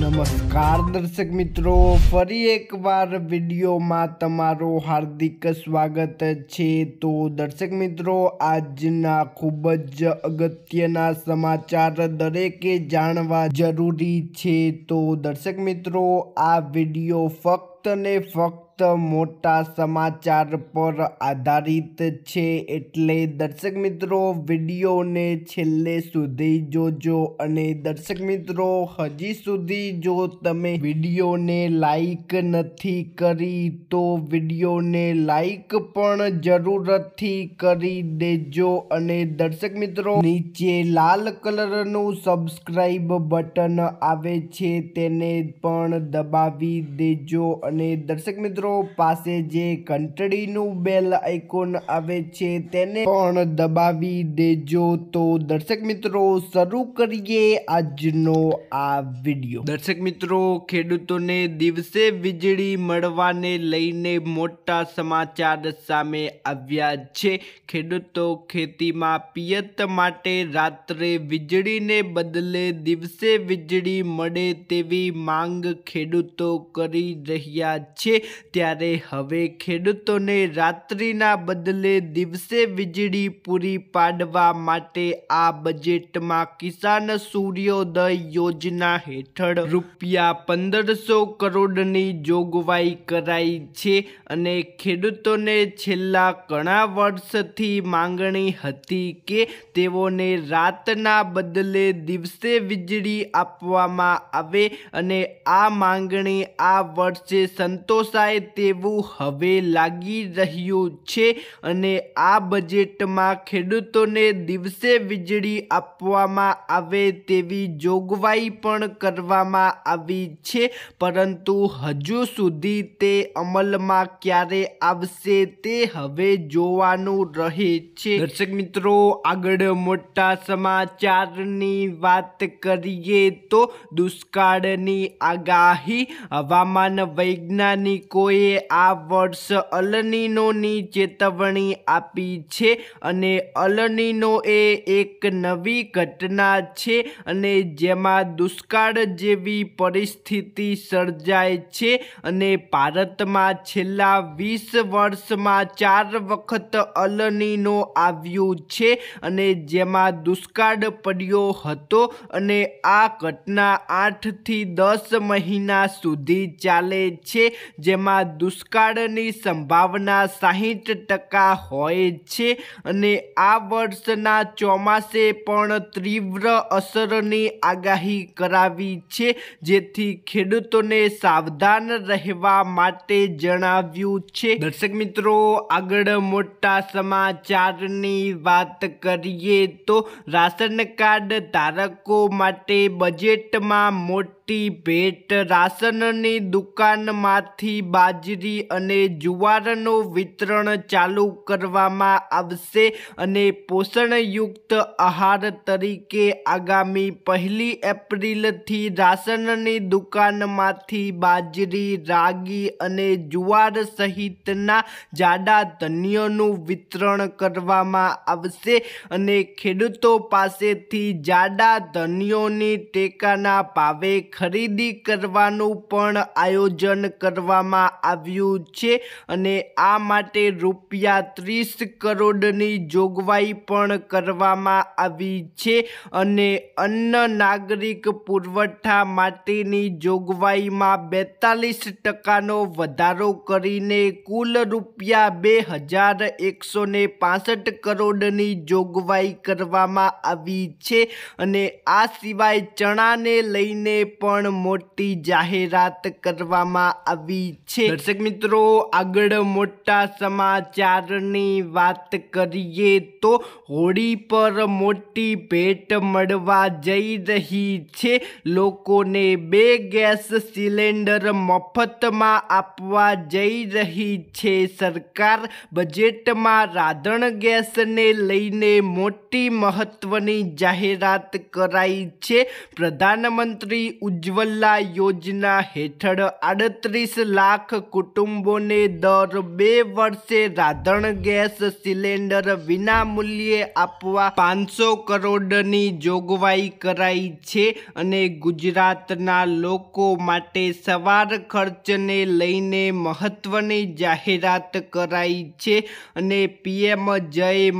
નમસ્કાર દર્શક મિત્રો ફરી એકવાર વિડીયોમાં તમારું હાર્દિક સ્વાગત છે તો દર્શક મિત્રો આજના ખૂબ જ અગત્યના સમાચાર દરેકે જાણવા જરૂરી છે તો દર્શક મિત્રો આ વિડીયો ફક્ત ને ફક્ત મોટા સમાચાર પર આધારિત છે એટલે દર્શક મિત્રો વિડીયોને છેલ્લે સુધી જોજો અને દર્શક મિત્રો હજી સુધી જો તમે વિડીયોને લાઈક નથી કરી તો વિડીયોને લાઈક પણ જરૂરથી કરી દેજો અને દર્શક મિત્રો નીચે લાલ કલરનું સબસ્ક્રાઈબ બટન આવે છે તેને પણ દબાવી દેજો અને દર્શક મિત્રો મિત્રો પાસે જે ઘંટડીનું બેલ આઇકોન આવે છે તેને પણ દબાવી દેજો તો દર્શક મિત્રો શરૂ કરીએ આજનો આ વિડીયો દર્શક મિત્રો ખેડૂતોને દિવસે વીજળી મળવાને લઈને મોટા સમાચાર સામે આવ્યા છે ખેડૂતો ખેતીમાં પિયત માટે રાત્રે વીજળીને બદલે દિવસે વીજળી મળે તેવી માંગ ખેડૂતો કરી રહ્યા છે ત્યારે હવે ખેડૂતોને રાત્રિના બદલે દિવસે વીજળી પૂરી પાડવા માટે આ બજેટમાં કિસાન સૂર્યોદય યોજના હેઠળ રૂપિયા પંદરસો કરોડની જોગવાઈ કરાઈ છે અને ખેડૂતોને છેલ્લા ઘણા વર્ષથી માંગણી હતી કે તેઓને રાતના બદલે દિવસે વીજળી આપવામાં આવે અને આ માંગણી આ વર્ષે સંતોષાય તેવું હવે લાગી રહ્યું છે અને આ બજેટમાં ખેડૂતોને દિવસે વીજળી આપવામાં આવે તેવી જોગવાઈ પણ કરવામાં આવી છે પરંતુ હજુ સુધી તે અમલમાં ક્યારે આવશે તે હવે જોવાનું રહે છે દર્શક મિત્રો આગળ મોટા સમાચારની વાત કરીએ તો દુષ્કાળની આગાહી હવામાન વૈજ્ઞાનિકો લોકોએ આ વર્ષ અલનીનોની ચેતવણી આપી છે અને અલનીનો એ એક નવી ઘટના છે અને જેમાં દુષ્કાળ જેવી પરિસ્થિતિ સર્જાય છે અને ભારતમાં છેલ્લા વીસ વર્ષમાં ચાર વખત અલનીનો આવ્યું છે અને જેમાં દુષ્કાળ પડ્યો હતો અને આ ઘટના આઠથી દસ મહિના સુધી ચાલે છે જેમાં જિલ્લામાં દુષ્કાળની સંભાવના સાહીઠ ટકા હોય છે અને આ વર્ષના ચોમાસે પણ તીવ્ર અસરની આગાહી કરાવી છે જેથી ખેડૂતોને સાવધાન રહેવા માટે જણાવ્યું છે દર્શક મિત્રો આગળ મોટા સમાચારની વાત કરીએ તો રાશન કાર્ડ ધારકો માટે બજેટમાં મોટા મોટી ભેટ રાશનની દુકાનમાંથી બાજરી અને જુવારનું વિતરણ ચાલુ કરવામાં આવશે અને પોષણયુક્ત આહાર તરીકે આગામી પહેલી એપ્રિલથી રાશનની દુકાનમાંથી બાજરી રાગી અને જુવાર સહિતના જાડા ધન્યનું વિતરણ કરવામાં આવશે અને ખેડૂતો પાસેથી જાડા ધન્યોની ટેકાના ભાવે ખરીદી કરવાનું પણ આયોજન કરવામાં આવ્યું છે અને આ માટે રૂપિયા ત્રીસ કરોડની જોગવાઈ પણ કરવામાં આવી છે અને અન્ન નાગરિક પુરવઠા માટેની જોગવાઈમાં બેતાલીસ ટકાનો વધારો કરીને કુલ રૂપિયા બે હજાર એકસો ને પાસઠ કરોડની જોગવાઈ કરવામાં આવી છે અને આ સિવાય ચણાને લઈને પણ પણ મોટી જાહેરાત કરવામાં આવી છે દર્શક મિત્રો આગળ મોટા સમાચારની વાત કરીએ તો હોળી પર મોટી ભેટ મળવા જઈ રહી છે લોકોને બે ગેસ સિલિન્ડર મફતમાં આપવા જઈ રહી છે સરકાર બજેટમાં રાધણ ગેસને લઈને મોટી મહત્વની જાહેરાત કરાઈ છે પ્રધાનમંત્રી ઉજ્જવલા યોજના હેઠળ આડત્રીસ લાખ કુટુંબોને દર બે વર્ષે રાધણ ગેસ સિલિન્ડર વિનામૂલ્યે આપવા પાંચસો કરોડની જોગવાઈ કરાઈ છે અને ગુજરાતના લોકો માટે સવાર ખર્ચને લઈને મહત્વની જાહેરાત કરાઈ છે અને પીએમ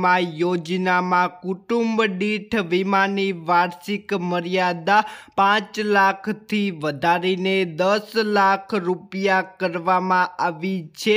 મા યોજનામાં કુટુંબ દીઠ વીમાની વાર્ષિક મર્યાદા પાંચ લાખ લાખથી વધારીને દસ લાખ રૂપિયા કરવામાં આવી છે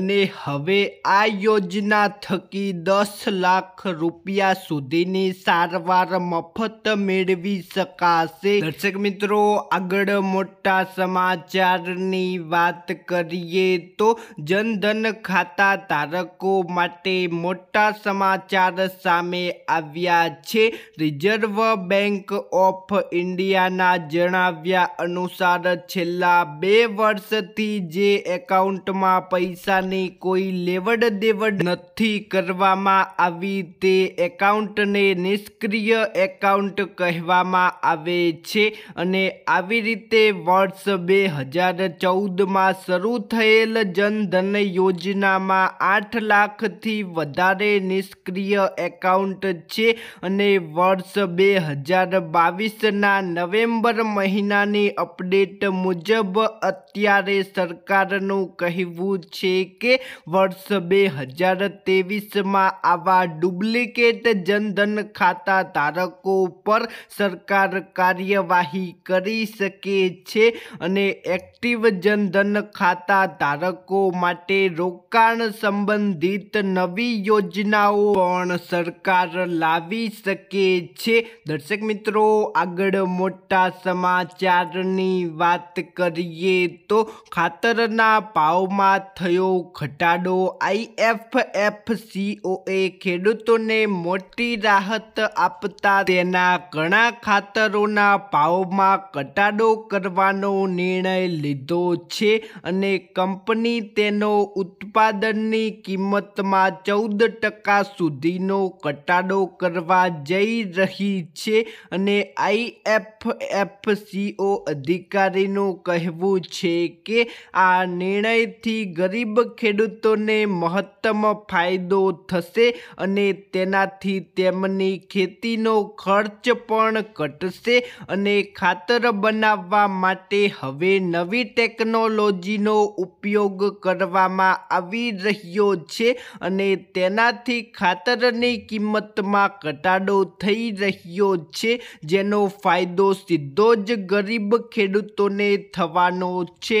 અને હવે આ યોજના થકી દસ લાખ રૂપિયા સુધીની સારવાર મફત મેળવી શકાશે દર્શક મિત્રો આગળ મોટા સમાચારની વાત કરીએ તો જનધન ખાતા ધારકો માટે મોટા સમાચાર સામે આવ્યા છે રિઝર્વ બેંક ઓફ ઇન્ડિયાના જણા જણાવ્યા અનુસાર છેલ્લા બે વર્ષથી જે એકાઉન્ટમાં પૈસાની કોઈ લેવડ દેવડ નથી કરવામાં આવી તે એકાઉન્ટને નિષ્ક્રિય એકાઉન્ટ કહેવામાં આવે છે અને આવી રીતે વર્ષ બે હજાર ચૌદમાં શરૂ થયેલ જનધન યોજનામાં આઠ લાખથી વધારે નિષ્ક્રિય એકાઉન્ટ છે અને વર્ષ બે હજાર બાવીસના નવેમ્બર મહિના મહિનાની અપડેટ મુજબ અત્યારે સરકારનું કહેવું છે કે વર્ષ બે હજાર ત્રેવીસમાં આવા ડુપ્લિકેટ જનધન ખાતા ધારકો પર સરકાર કાર્યવાહી કરી શકે છે અને એક્ટિવ જનધન ખાતા ધારકો માટે રોકાણ સંબંધિત નવી યોજનાઓ પણ સરકાર લાવી શકે છે દર્શક મિત્રો આગળ મોટા સમાજ સમાચારની વાત કરીએ તો ખાતરના ભાવમાં થયો ઘટાડો આઈએફએફસીઓએ ખેડૂતોને મોટી રાહત આપતા તેના ઘણા ખાતરોના ભાવમાં ઘટાડો કરવાનો નિર્ણય લીધો છે અને કંપની તેનો ઉત્પાદનની કિંમતમાં ચૌદ ટકા સુધીનો ઘટાડો કરવા જઈ રહી છે અને આઈએફએફસી સીઓ અધિકારીનું કહેવું છે કે આ નિર્ણયથી ગરીબ ખેડૂતોને મહત્તમ ફાયદો થશે અને તેનાથી તેમની ખેતીનો ખર્ચ પણ ઘટશે અને ખાતર બનાવવા માટે હવે નવી ટેકનોલોજીનો ઉપયોગ કરવામાં આવી રહ્યો છે અને તેનાથી ખાતરની કિંમતમાં ઘટાડો થઈ રહ્યો છે જેનો ફાયદો સીધો જ ગરીબ ખેડૂતોને થવાનો છે